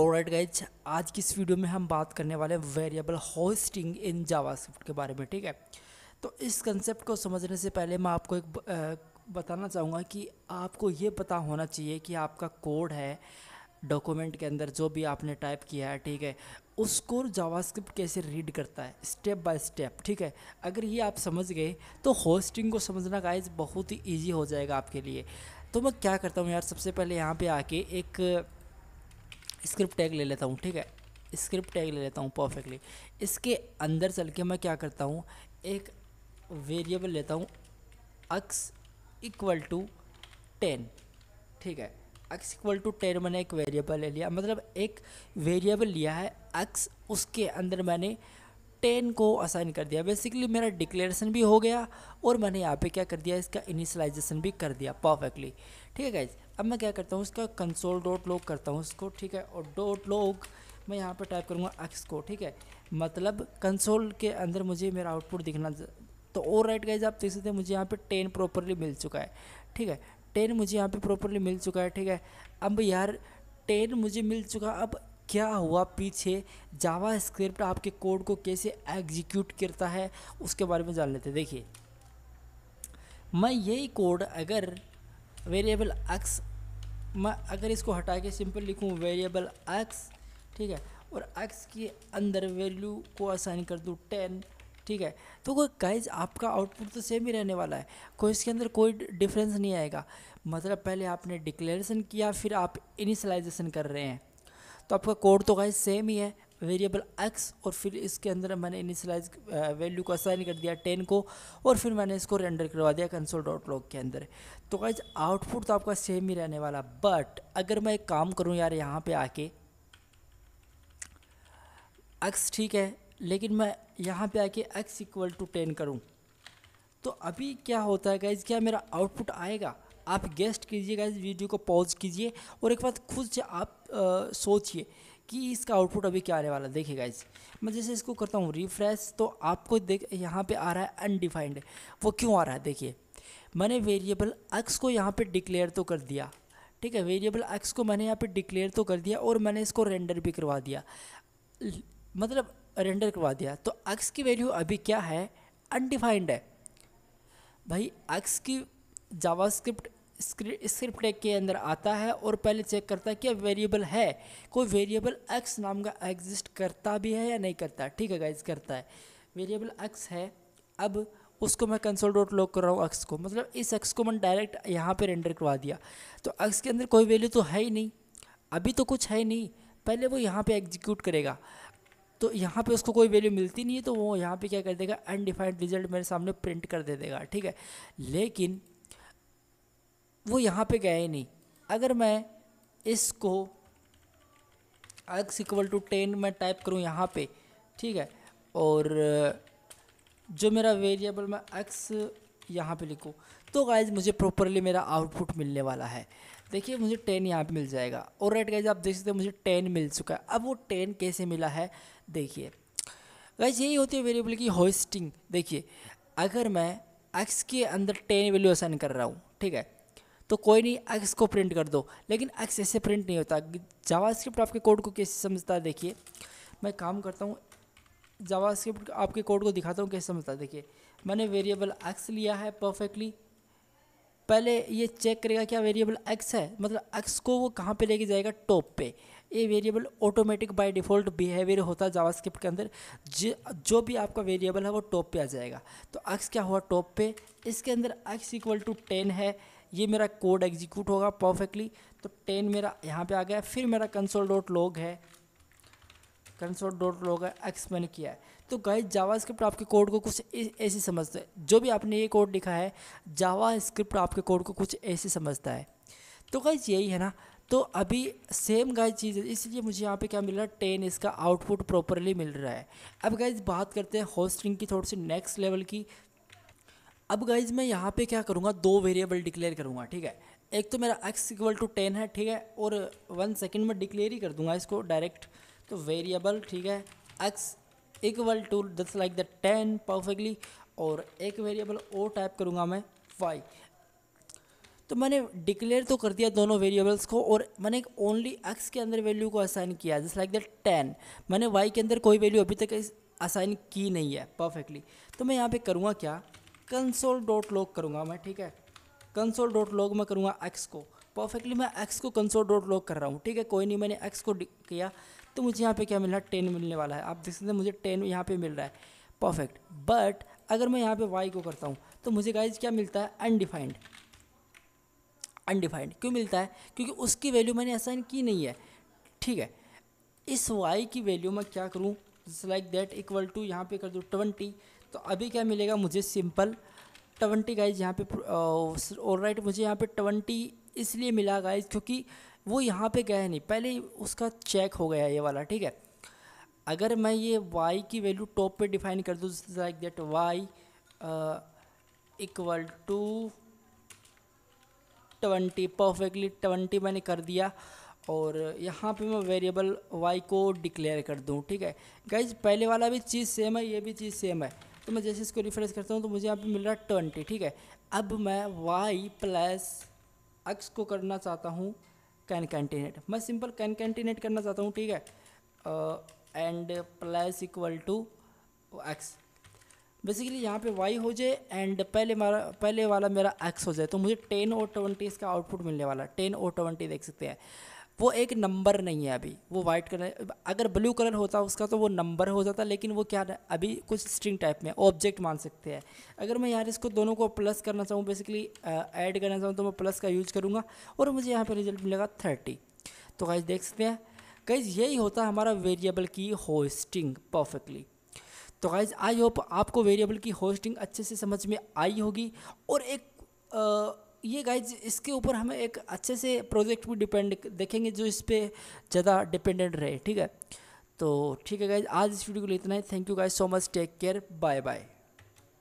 और right guys आज की इस वीडियो में हम बात करने वाले हैं वेरिएबल होस्टिंग इन जावास्क्रिप्ट के बारे में ठीक है तो इस कंसेप्ट को समझने से पहले मैं आपको एक बताना चाहूँगा कि आपको ये पता होना चाहिए कि आपका कोड है डॉक्यूमेंट के अंदर जो भी आपने टाइप किया है ठीक है उसको जावास्क्रिप्ट कैसे रीड करता है स्टेप बाय स्टेप ठीक है अगर ये आप समझ गए तो होस्टिंग को समझना गाइज बहुत ही ईजी हो जाएगा आपके लिए तो मैं क्या करता हूँ यार सबसे पहले यहाँ पर आके एक स्क्रिप्ट टैग ले लेता हूँ ठीक है स्क्रिप्ट टैग ले लेता हूँ परफेक्टली इसके अंदर चल के मैं क्या करता हूँ एक वेरिएबल लेता हूँ अक्स इक्वल टू टेन ठीक है अक्स इक्वल टू टेन मैंने एक वेरिएबल ले लिया मतलब एक वेरिएबल लिया है अक्स उसके अंदर मैंने टेन को असाइन कर दिया बेसिकली मेरा डिक्लेरेशन भी हो गया और मैंने यहाँ पे क्या कर दिया इसका इनिशलाइजेशन भी कर दिया परफेक्टली ठीक है गाइज अब मैं क्या करता हूँ इसका कंसोल डॉट लॉग करता हूँ इसको ठीक है और डॉट लॉग मैं यहाँ पे टाइप करूँगा एक्स को ठीक है मतलब कंसोल के अंदर मुझे मेरा आउटपुट दिखना तो और राइट गाइज आप देख सकते हैं मुझे यहाँ पर टेन प्रॉपरली मिल चुका है ठीक है टेन मुझे यहाँ पर प्रॉपरली मिल चुका है ठीक है अब यार टेन मुझे मिल चुका अब क्या हुआ पीछे जावा स्क्रिप्ट आपके कोड को कैसे एग्जीक्यूट करता है उसके बारे में जान लेते देखिए मैं यही कोड अगर वेरिएबल एक्स मैं अगर इसको हटा के सिंपल लिखूँ वेरिएबल एक्स ठीक है और एक्स के अंदर वैल्यू को असाइन कर दूँ टेन ठीक है तो कोई गाइज आपका आउटपुट तो सेम ही रहने वाला है कोई इसके अंदर कोई डिफरेंस नहीं आएगा मतलब पहले आपने डिक्लेरेशन किया फिर आप इनिशलाइजेशन कर रहे हैं तो आपका कोड तो गाइज सेम ही है वेरिएबल एक्स और फिर इसके अंदर मैंने इनिशलाइज वैल्यू को असाइन कर दिया टेन को और फिर मैंने इसको रेंडर करवा दिया कंसोल डॉट लॉग के अंदर तो गाइज आउटपुट तो आपका सेम ही रहने वाला बट अगर मैं एक काम करूँ यार यहाँ पर आके एक्स ठीक है लेकिन मैं यहाँ पे आके एक्स इक्वल टू टेन करूँ तो अभी क्या होता है गाइज क्या मेरा आउटपुट आएगा आप गेस्ट कीजिएगा इस वीडियो को पॉज कीजिए और एक बात खुद से आप सोचिए कि इसका आउटपुट अभी क्या आने वाला देखिए इस मैं जैसे इसको करता हूँ रिफ्रेश तो आपको देख यहाँ पे आ रहा है अनडिफाइंड वो क्यों आ रहा है देखिए मैंने वेरिएबल एक्स को यहाँ पे डिक्लेयर तो कर दिया ठीक है वेरिएबल एक्स को मैंने यहाँ पे डिक्लेयर तो कर दिया और मैंने इसको रेंडर भी करवा दिया मतलब रेंडर करवा दिया तो एक्स की वैल्यू अभी क्या है अनडिफाइंड है भाई एक्स की जावास्क्रिप्ट स्क्रिप्ट टैग के अंदर आता है और पहले चेक करता है कि वेरिएबल है कोई वेरिएबल एक्स नाम का एग्जिस्ट करता भी है या नहीं करता ठीक है गाइज करता है वेरिएबल एक्स है अब उसको मैं कंसोल डॉट लॉक कर रहा हूँ एक्स को मतलब इस एक्स को मैंने डायरेक्ट यहाँ पर रेंडर करवा दिया तो एक्स के अंदर कोई वैल्यू तो है ही नहीं अभी तो कुछ है नहीं पहले वो यहाँ पर एग्जीक्यूट करेगा तो यहाँ पे उसको कोई वैल्यू मिलती नहीं है तो वो यहाँ पे क्या कर देगा अनडिफाइंड रिजल्ट मेरे सामने प्रिंट कर दे देगा ठीक है लेकिन वो यहाँ पे गया ही नहीं अगर मैं इसको एक्स इक्वल टू टेन मैं टाइप करूँ यहाँ पे ठीक है और जो मेरा वेरिएबल मैं एक्स यहाँ पे लिखूँ तो गाइज मुझे प्रॉपरली मेरा आउटपुट मिलने वाला है देखिए मुझे टेन यहाँ पे मिल जाएगा और राइट गाइज आप देख सकते हो मुझे टेन मिल चुका है अब वो टेन कैसे मिला है देखिए गाइज यही होती है वेरिएबल की होस्टिंग देखिए अगर मैं एक्स के अंदर टेन वैल्यू असाइन कर रहा हूँ ठीक है तो कोई नहीं एक्स को प्रिंट कर दो लेकिन एक्स ऐसे प्रिंट नहीं होता जावास्क्रिप्ट आपके कोड को कैसे समझता है देखिए मैं काम करता हूँ जावास्क्रिप्ट आपके कोड को दिखाता हूँ कैसे समझता है देखिए मैंने वेरिएबल एक्स लिया है परफेक्टली पहले ये चेक करेगा क्या वेरिएबल एक्स है मतलब एक्स को वो कहाँ पे लेके जाएगा टॉप पे ये variable automatic by default behaviour होता है जावास्क्रिप्ट के अंदर जो भी आपका वेरिएबल है वो टॉप पे आ जाएगा तो एक्स क्या हुआ टॉप पे इसके अंदर एक्स इक्वल टू टेन है ये मेरा कोड एग्जीक्यूट होगा परफेक्टली तो टेन मेरा यहाँ पे आ गया फिर मेरा कंसोल डॉट लॉग है कंसोल डॉट लॉग है एक्स मैंने किया है तो गाइस जावा स्क्रिप्ट आपके कोड को कुछ ऐसे समझता है जो भी आपने ये कोड लिखा है जावा स्क्रिप्ट आपके कोड को कुछ ऐसे समझता है तो गाइज यही है ना तो अभी सेम गाइज चीज़ है इसलिए मुझे यहाँ पे क्या मिल रहा है टेन इसका आउटपुट प्रॉपरली मिल रहा है अब गाइज बात करते हैं होस्टिंग की थोड़ी सी नेक्स्ट लेवल की अब गाइज मैं यहाँ पे क्या करूँगा दो वेरिएबल डिक्लेयर करूँगा ठीक है एक तो मेरा एक्स इक्वल टू टेन है ठीक है और वन सेकेंड में डिक्लेयर ही कर दूंगा इसको डायरेक्ट तो वेरिएबल ठीक है एक्स इक्वल टू दस लाइक द टेन परफेक्टली और एक वेरिएबल और टाइप करूँगा मैं वाई तो मैंने डिक्लेयर तो कर दिया दोनों वेरिएबल्स को और मैंने ओनली एक्स के अंदर वैल्यू को असाइन किया जस्ट लाइक दैट टेन मैंने वाई के अंदर कोई वैल्यू अभी तक असाइन की नहीं है परफेक्टली तो मैं यहाँ पे करूँगा क्या कंसोल डॉट लॉग करूँगा मैं ठीक है कंसोल डॉट लॉग मैं करूँगा एक्स को परफेक्टली मैं एक्स को कंसोल डॉट लॉग कर रहा हूँ ठीक है कोई नहीं मैंने एक्स को किया तो मुझे यहाँ पे क्या मिल रहा है टेन मिलने वाला है आप देख सकते हैं मुझे टेन यहाँ पे मिल रहा है परफेक्ट बट अगर मैं यहाँ पे वाई को करता हूँ तो मुझे गाइज क्या मिलता है अनडिफाइंड अनडिफाइंड क्यों मिलता है क्योंकि उसकी वैल्यू मैंने असाइन की नहीं है ठीक है इस वाई की वैल्यू मैं क्या करूँ लाइक दैट इक्वल टू यहाँ पे कर दूँ ट्वेंटी तो अभी क्या मिलेगा मुझे सिंपल ट्वेंटी गाइज यहाँ पे ऑल राइट मुझे यहाँ पे ट्वेंटी इसलिए मिला गाइज क्योंकि वो यहाँ पे गया नहीं पहले उसका चेक हो गया ये वाला ठीक है अगर मैं ये वाई की वैल्यू टॉप पे डिफाइन कर दूँ like that y equal to twenty perfectly twenty मैंने कर दिया और यहाँ पे मैं वेरिएबल वाई को डिक्लेयर कर दूँ ठीक है गाइज पहले वाला भी चीज़ सेम है ये भी चीज़ सेम है तो मैं जैसे इसको रिफ्रेश करता हूँ तो मुझे यहाँ पे मिल रहा है ट्वेंटी ठीक है अब मैं वाई प्लस एक्स को करना चाहता हूँ कैन कैंटिनेट मैं सिंपल कैन कैंटिनेट करना चाहता हूँ ठीक है and plus equal to x basically यहाँ पे वाई हो जाए एंड पहले मारा पहले वाला मेरा एक्स हो जाए तो मुझे टेन और ट्वेंटी इसका आउटपुट मिलने वाला है टेन और ट्वेंटी देख सकते हैं वो एक नंबर नहीं है अभी वो वाइट कलर अगर ब्लू कलर होता उसका तो वो नंबर हो जाता लेकिन वो क्या अभी कुछ स्ट्रिंग टाइप में ऑब्जेक्ट मान सकते हैं अगर मैं यार इसको दोनों को प्लस करना चाहूँ बेसिकली ऐड करना चाहूँ तो मैं प्लस का यूज करूँगा और मुझे यहाँ पर रिजल्ट मिलेगा थर्टी तो गाइज देख सकते हैं गाइज यही होता है हमारा वेरिएबल की होस्टिंग परफेक्टली तो गाइज आई होप आपको वेरिएबल की होस्टिंग अच्छे से समझ में आई होगी और एक आ, ये गाइज इसके ऊपर हमें एक अच्छे से प्रोजेक्ट भी डिपेंड देखेंगे जो इस पर ज़्यादा डिपेंडेंट रहे ठीक है तो ठीक है गाइज आज इस वीडियो के लिए इतना ही thank you guys so much take care bye bye